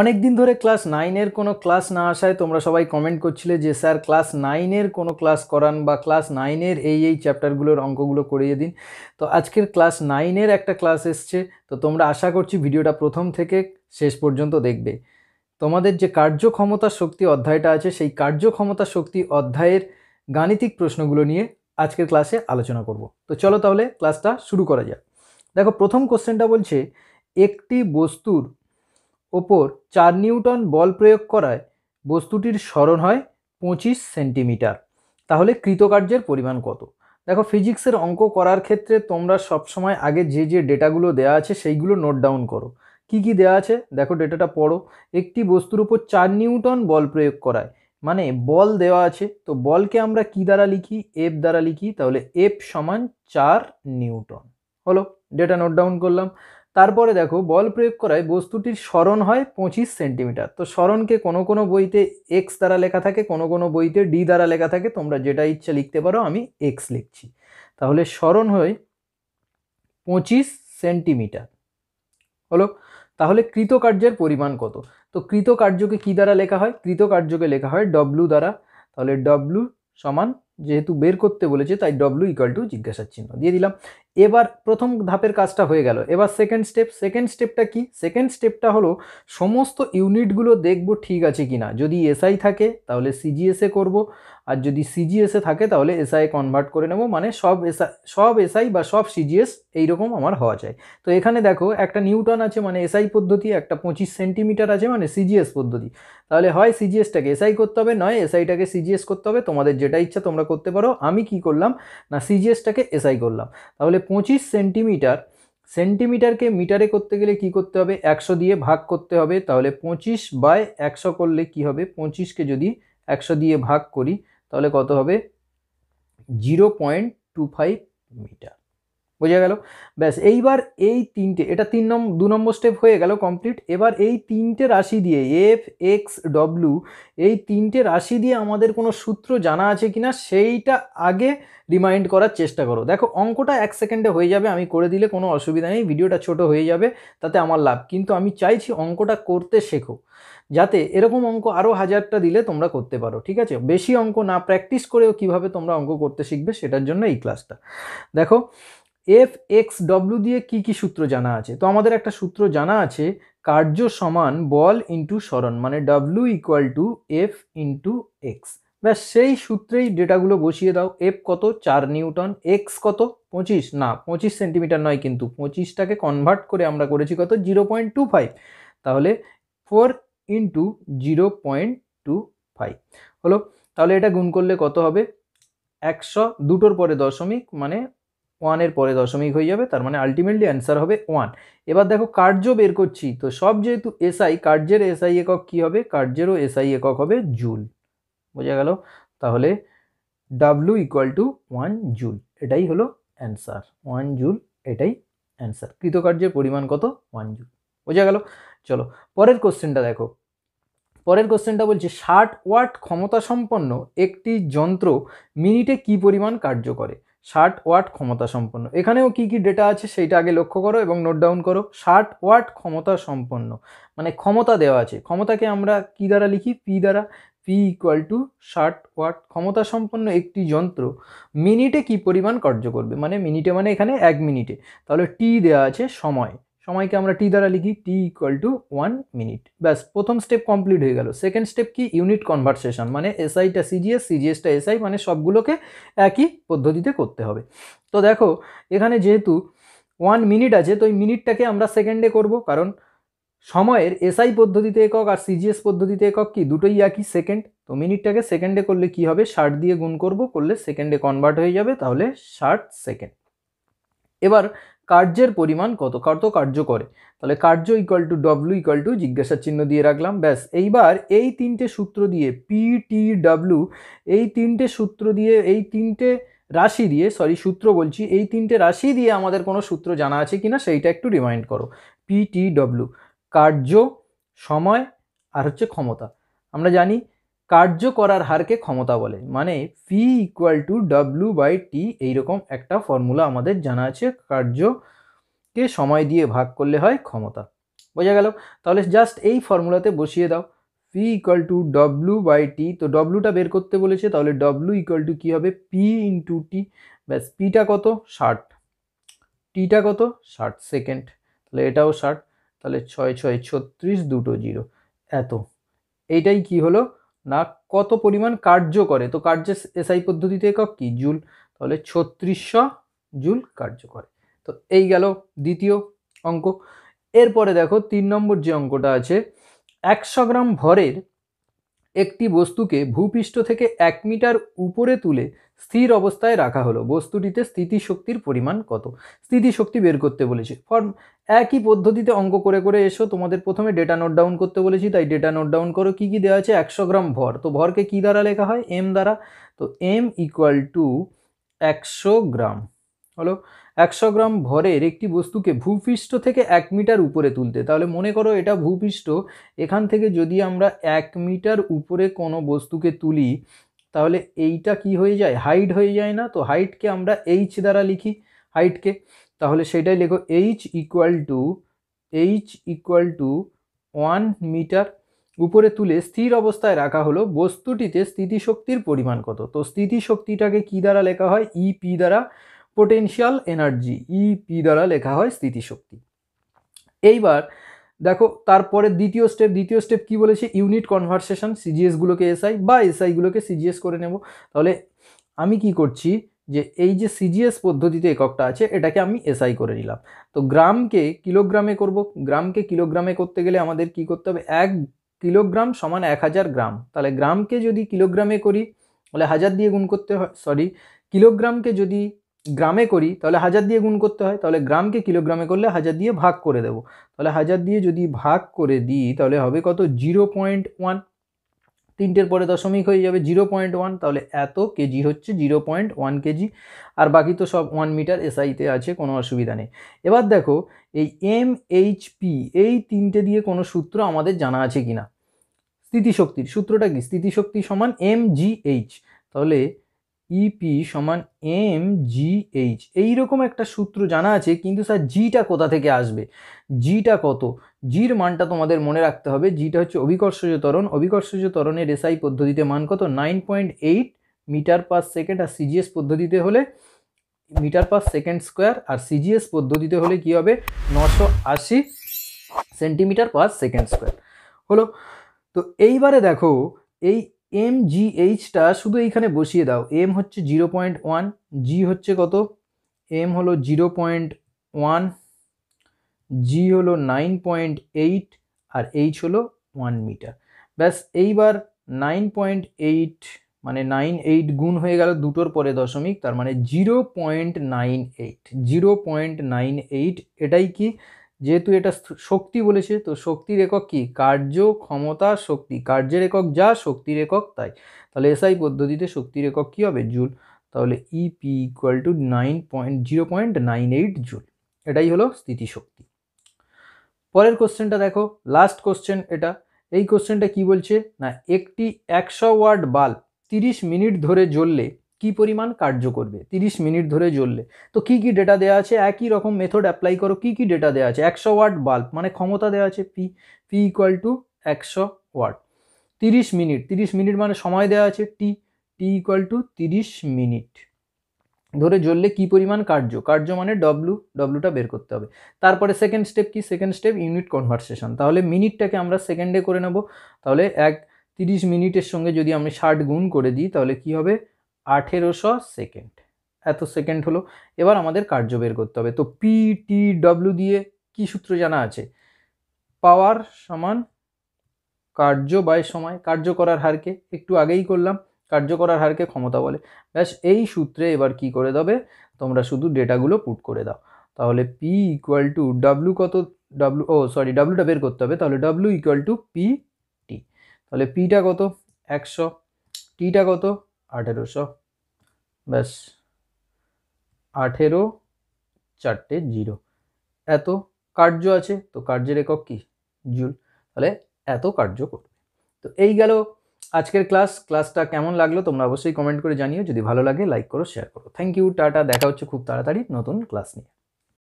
অনেক দিন ধরে ক্লাস নাইনের কোনো ক্লাস না আসায় তোমরা সবাই কমেন্ট করছিলে যে স্যার ক্লাস নাইনের কোনো ক্লাস করান বা ক্লাস নাইনের এই এই চ্যাপ্টারগুলোর অঙ্কগুলো করিয়ে দিন তো আজকের ক্লাস নাইনের একটা ক্লাস এসছে তো তোমরা আশা করছি ভিডিওটা প্রথম থেকে শেষ পর্যন্ত দেখবে তোমাদের যে কার্যক্ষমতা শক্তি অধ্যায়টা আছে সেই কার্যক্ষমতা শক্তি অধ্যায়ের গাণিতিক প্রশ্নগুলো নিয়ে আজকের ক্লাসে আলোচনা করব তো চলো তাহলে ক্লাসটা শুরু করা যাক দেখো প্রথম কোশ্চেনটা বলছে একটি বস্তুর ওপর চার নিউটন বল প্রয়োগ করায় বস্তুটির স্মরণ হয় পঁচিশ সেন্টিমিটার তাহলে কৃতকার্যের পরিমাণ কত দেখো ফিজিক্সের অঙ্ক করার ক্ষেত্রে তোমরা সবসময় আগে যে যে ডেটাগুলো দেওয়া আছে সেইগুলো নোট ডাউন করো কি কি দেওয়া আছে দেখো ডেটাটা পড়ো একটি বস্তুর উপর চার নিউটন বল প্রয়োগ করায় মানে বল দেওয়া আছে তো বলকে আমরা কি দ্বারা লিখি এফ দ্বারা লিখি তাহলে এফ সমান চার নিউটন হলো ডেটা নোট ডাউন করলাম তারপরে দেখো বল প্রয়োগ করায় বস্তুটির স্মরণ হয় পঁচিশ সেন্টিমিটার তো স্মরণকে কোনো কোনো বইতে এক্স দ্বারা লেখা থাকে কোনো কোনো বইতে ডি দ্বারা লেখা থাকে তোমরা যেটা ইচ্ছা লিখতে পারো আমি এক্স লিখছি তাহলে স্মরণ হয় পঁচিশ সেন্টিমিটার হলো তাহলে কৃতকার্যের পরিমাণ কত তো কৃতকার্যকে কী দ্বারা লেখা হয় কৃতকার্যকে লেখা হয় ডব্লু দ্বারা তাহলে ডব্লু সমান যেহেতু বের করতে বলেছে তাই ডব্লু ইকাল টু জিজ্ঞাসার চিহ্ন দিয়ে দিলাম এবার প্রথম ধাপের কাজটা হয়ে গেল এবার সেকেন্ড স্টেপ সেকেন্ড স্টেপটা কি সেকেন্ড স্টেপটা হলো সমস্ত ইউনিটগুলো দেখব ঠিক আছে কি না যদি এসআই থাকে তাহলে সিজিএসএ করব আর যদি সিজিএসএ থাকে তাহলে এসআই কনভার্ট করে নেব মানে সব এসআই সব এসআই বা সব সিজিএস এইরকম আমার হওয়া চাই তো এখানে দেখো একটা নিউটন আছে মানে এসআই পদ্ধতি একটা পঁচিশ সেন্টিমিটার আছে মানে সিজিএস পদ্ধতি তাহলে হয় সিজিএসটাকে এসআই করতে হবে নয় এসআইটাকে সিজিএস করতে হবে তোমাদের যেটা ইচ্ছা তোমরা করতে পারো আমি কি করলাম না সিজিএসটাকে এসআই করলাম তাহলে পঁচিশ সেন্টিমিটার সেন্টিমিটারকে মিটারে করতে গেলে কি করতে হবে একশো দিয়ে ভাগ করতে হবে তাহলে পঁচিশ বাই একশো করলে কি হবে পঁচিশকে যদি একশো দিয়ে ভাগ করি তাহলে কত হবে zero point two five metre বোঝা গেল ব্যাস এইবার এই তিনটে এটা তিন নম্বর দু নম্বর স্টেপ হয়ে গেল কমপ্লিট এবার এই তিনটে রাশি দিয়ে এফ এক্স ডব্লু এই তিনটে রাশি দিয়ে আমাদের কোনো সূত্র জানা আছে কিনা সেইটা আগে রিমাইন্ড করার চেষ্টা করো দেখো অঙ্কটা এক সেকেন্ডে হয়ে যাবে আমি করে দিলে কোনো অসুবিধা নেই ভিডিওটা ছোট হয়ে যাবে তাতে আমার লাভ কিন্তু আমি চাইছি অঙ্কটা করতে শেখো যাতে এরকম অঙ্ক আরও হাজারটা দিলে তোমরা করতে পারো ঠিক আছে বেশি অঙ্ক না প্র্যাকটিস করেও কিভাবে তোমরা অঙ্ক করতে শিখবে সেটার জন্য এই ক্লাসটা দেখো এফ এক্স ডব্লু দিয়ে কি কি সূত্র জানা আছে তো আমাদের একটা সূত্র জানা আছে কার্য সমান বল ইন্টু সরণ মানে W equal to F into X ব্যাস সেই সূত্রেই ডেটাগুলো বসিয়ে দাও এফ কত চার নিউটন এক্স কত পঁচিশ না পঁচিশ সেন্টিমিটার নয় কিন্তু পঁচিশটাকে কনভার্ট করে আমরা করেছি কত জিরো পয়েন্ট টু ফাইভ তাহলে four into zero point two five হলো তাহলে এটা গুণ করলে কত হবে একশো দুটোর পরে দশমিক মানে ওয়ানের পরে দশমিক হয়ে যাবে তার মানে আলটিমেটলি অ্যান্সার হবে ওয়ান এবার দেখো কার্য বের করছি তো সব যেহেতু এসআই কার্যের এসআই একক কি হবে কার্যেরও এসআই একক হবে জুল বোঝা গেল তাহলে W equal to one joule এটাই হলো অ্যান্সার ওয়ান জুল এটাই অ্যান্সার কৃতকার্যের পরিমাণ কত ওয়ান জুল বোঝা গেল চলো পরের কোশ্চেনটা দেখো পরের কোশ্চেনটা বলছে ষাট ওয়াট ক্ষমতা সম্পন্ন একটি যন্ত্র মিনিটে কি পরিমাণ কার্য করে ষাট ওয়াট ক্ষমতা সম্পন্ন এখানেও কি কি ডেটা আছে সেইটা আগে লক্ষ্য করো এবং নোট ডাউন করো ষাট ওয়াট ক্ষমতা সম্পন্ন মানে ক্ষমতা দেওয়া আছে ক্ষমতাকে আমরা কি দ্বারা লিখি পি দ্বারা পি ইকুয়াল টু ষাট ওয়াট ক্ষমতা সম্পন্ন একটি যন্ত্র মিনিটে কি পরিমাণ কার্য করবে মানে মিনিটে মানে এখানে এক মিনিটে তাহলে টি দেওয়া আছে সময় সময়কে আমরা টি দ্বারা লিখি T equal to one minute ব্যাস প্রথম স্টেপ কমপ্লিট হয়ে গেল সেকেন্ড স্টেপ কি ইউনিট কনভারসেশন মানে এসআইটা সিজিএস সিজিএসটা এসআই মানে সবগুলোকে একই পদ্ধতিতে করতে হবে তো দেখো এখানে যেহেতু ওয়ান মিনিট আছে তো ওই মিনিটটাকে আমরা সেকেন্ডে করব কারণ সময়ের এসআই পদ্ধতিতে একক আর সিজিএস পদ্ধতিতে একক কি দুটোই একই সেকেন্ড তো মিনিটটাকে সেকেন্ডে করলে কি হবে ষাট দিয়ে গুণ করব করলে সেকেন্ডে কনভার্ট হয়ে যাবে তাহলে ষাট সেকেন্ড এবার কার্যের পরিমাণ কত কত কার্য করে তাহলে কার্য equal to W equal to জিজ্ঞাসার চিহ্ন দিয়ে রাখলাম ব্যাস এইবার এই তিনটে সূত্র দিয়ে পি টি ডাব্লু এই তিনটে সূত্র দিয়ে এই তিনটে রাশি দিয়ে সরি সূত্র বলছি এই তিনটে রাশি দিয়ে আমাদের কোনো সূত্র জানা আছে কিনা সেইটা একটু রিমাইন্ড করো পি টি ডব্লু কার্য সময় আর হচ্ছে ক্ষমতা আমরা জানি কার্য করার হারকে ক্ষমতা বলে মানে P equal to W by T এইরকম একটা ফর্মুলা আমাদের জানা আছে কার্যকে সময় দিয়ে ভাগ করলে হয় ক্ষমতা বোঝা গেল তাহলে জাস্ট এই ফর্মুলাতে বসিয়ে দাও P equal to W by T তো ডব্লুটা বের করতে বলেছে তাহলে ডব্লু ইকুয়াল টু কী হবে পি ইন্টু টি ব্যাস পিটা কত ষাট টিটা কত ষাট সেকেন্ড তাহলে এটাও ষাট তাহলে ছয় ছয় ছত্রিশ দুটো জিরো এত এইটাই কি হলো না কত পরিমাণ কার্য করে তো কার্যের এসআই পদ্ধতিতে একক কি জুল তাহলে ছত্রিশশো জুল কার্য করে তো এই গেল দ্বিতীয় অঙ্ক এরপরে দেখো তিন নম্বর যে অঙ্কটা আছে একশো গ্রাম ভরের একটি বস্তুকে ভূপৃষ্ঠ থেকে এক মিটার উপরে তুলে স্থির অবস্থায় রাখা হলো বস্তুটিতে স্থিতিশক্তির পরিমাণ কত স্থিতিশক্তি বের করতে বলেছে ফর্ম একই পদ্ধতিতে অঙ্ক করে করে এসো তোমাদের প্রথমে ডেটা নোট ডাউন করতে বলেছি তাই ডেটা নোট ডাউন করো কী কী দেওয়া আছে একশো গ্রাম ভর তো ভরকে কী দ্বারা লেখা হয় এম দ্বারা তো এম ইকুয়াল টু একশো গ্রাম হলো একশো গ্রাম ভরের একটি বস্তুকে ভূপৃষ্ঠ থেকে এক মিটার উপরে তুলতে তাহলে মনে করো এটা ভূপৃষ্ঠ এখান থেকে যদি আমরা এক মিটার উপরে কোনো বস্তুকে তুলি তাহলে এইটা কি হয়ে যায় হাইট হয়ে যায় না তো হাইটকে আমরা এইচ দ্বারা লিখি হাইটকে তাহলে সেটাই লেখো H equal to H equal to one metre উপরে তুলে স্থির অবস্থায় রাখা হলো বস্তুটিতে স্থিতিশক্তির পরিমাণ কত তো স্থিতিশক্তিটাকে কি দ্বারা লেখা হয় ইপি e দ্বারা পোটেনশিয়াল এনার্জি ইপি দ্বারা লেখা হয় স্থিতিশক্তি এইবার দেখো তারপরে দ্বিতীয় স্টেপ দ্বিতীয় স্টেপ কি বলেছে ইউনিট কনভারসেশন সিজিএসগুলোকে এসআই বা এসআইগুলোকে সিজিএস করে নেব তাহলে আমি কি করছি যে এই যে সিজিএস পদ্ধতিতে এককটা আছে এটাকে আমি এসআই করে নিলাম তো গ্রামকে কিলোগ্রামে করব গ্রামকে কিলোগ্রামে করতে গেলে আমাদের কি করতে হবে এক কিলোগ্রাম সমান এক হাজার গ্রাম তাহলে গ্রামকে যদি কিলোগ্রামে করি তাহলে হাজার দিয়ে গুণ করতে হয় সরি কিলোগ্রামকে যদি গ্রামে করি তাহলে হাজার দিয়ে গুণ করতে হয় তাহলে গ্রামকে কিলোগ্রামে করলে হাজার দিয়ে ভাগ করে দেব তাহলে হাজার দিয়ে যদি ভাগ করে দিই তাহলে হবে কত জিরো পয়েন্ট ওয়ান তিনটের পরে দশমিক হয়ে যাবে জিরো পয়েন্ট ওয়ান তাহলে এত কেজি হচ্ছে জিরো পয়েন্ট ওয়ান কেজি আর বাকি তো সব ওয়ান মিটার এসআইতে আছে কোনো অসুবিধা নেই এবার দেখো এই এম এইচ পি এই তিনটে দিয়ে কোনো সূত্র আমাদের জানা আছে কি না স্থিতিশক্তির সূত্রটা কি স্থিতিশক্তি সমান এম জি এইচ তাহলে ইপি e সমান এম জি এইচ এইরকম একটা সূত্র জানা আছে কিন্তু স্যার জিটা কোথা থেকে আসবে জিটা কত জির মানটা তোমাদের মনে রাখতে হবে জিটা হচ্ছে অভিকর্ষজ তরণ অভিকর্ষজ তরণের এসআই পদ্ধতিতে মান কত nine point eight metre per second আর সিজিএস পদ্ধতিতে হলে মিটার পার সেকেন্ড স্কোয়ার আর সিজিএস পদ্ধতিতে হলে কি হবে নশো আশি সেন্টিমিটার পার সেকেন্ড স্কোয়ার হলো তো এইবারে দেখো এই এম জি এইচটা শুধু এইখানে বসিয়ে দাও এম হচ্ছে জিরো পয়েন্ট ওয়ান জি হচ্ছে কত এম হলো জিরো পয়েন্ট ওয়ান জি হলো নাইন পয়েন্ট এইট আর এইচ হলো ওয়ান মিটার ব্যাস এইবার নাইন পয়েন্ট এইট মানে নাইন এইট গুণ হয়ে গেল দুটোর পরে দশমিক তার মানে zero point nine eight zero point nine eight এটাই কি যেহেতু এটা শক্তি বলেছে তো শক্তির একক কি কার্য ক্ষমতা শক্তি কার্যের একক যা শক্তির একক তাই তাহলে এসআই পদ্ধতিতে শক্তির একক কী হবে জুল তাহলে EP equal to nine point zero point nine eight joule এটাই হলো স্থিতিশক্তি পরের কোশ্চেনটা দেখো লাস্ট কোশ্চেন এটা এই কোশ্চেনটা কি বলছে না একটি একশো ওয়ার্ড বাল্ব তিরিশ মিনিট ধরে জ্বললে কি পরিমাণ কার্য করবে 30 মিনিট ধরে জ্বললে তো কি কি ডেটা দেওয়া আছে একই রকম মেথড অ্যাপ্লাই করো কি কি ডেটা দেওয়া আছে একশো ওয়াট বাল্ব মানে ক্ষমতা দেওয়া আছে পি পি ইকুয়াল টু একশো ওয়াট তিরিশ মিনিট তিরিশ মিনিট মানে সময় দেওয়া আছে টি টি ইকুয়াল টু তিরিশ মিনিট ধরে জ্বললে কি পরিমাণ কার্য কার্য মানে ডব্লু ডব্লুটা বের করতে হবে তারপরে সেকেন্ড স্টেপ কি সেকেন্ড স্টেপ ইউনিট কনভারসেশন তাহলে মিনিটটাকে আমরা সেকেন্ডে করে নেব তাহলে এক তিরিশ মিনিটের সঙ্গে যদি আমি ষাট গুণ করে দিই তাহলে কি হবে আঠেরোশো সেকেন্ড এত সেকেন্ড হলো এবার আমাদের কার্য বের করতে হবে তো পি টি ডব্লিউ দিয়ে কি সূত্র জানা আছে পাওয়ার সমান কার্য বাই সময় কার্য করার হারকে একটু আগেই করলাম কার্য করার হারকে ক্ষমতা বলে ব্যাস এই সূত্রে এবার কি করে দেবে তোমরা শুধু ডেটাগুলো পুট করে দাও তাহলে পি ইকুয়াল টু ডাব্লু কত ডাব্লু ও সরি ডাব্লুটা বের করতে হবে তাহলে W equal to P T তাহলে পিটা কত একশো টিটা কত আঠেরোশো ব্যাস আঠেরো চারটে জিরো এত কার্য আছে তো কার্যের একক কি জুল তাহলে এত কার্য করবে তো এই গেল আজকের ক্লাস ক্লাসটা কেমন লাগলো তোমরা অবশ্যই কমেন্ট করে জানিও যদি ভালো লাগে লাইক করো শেয়ার করো থ্যাংক ইউ টাটা দেখা হচ্ছে খুব তাড়াতাড়ি নতুন ক্লাস নিয়ে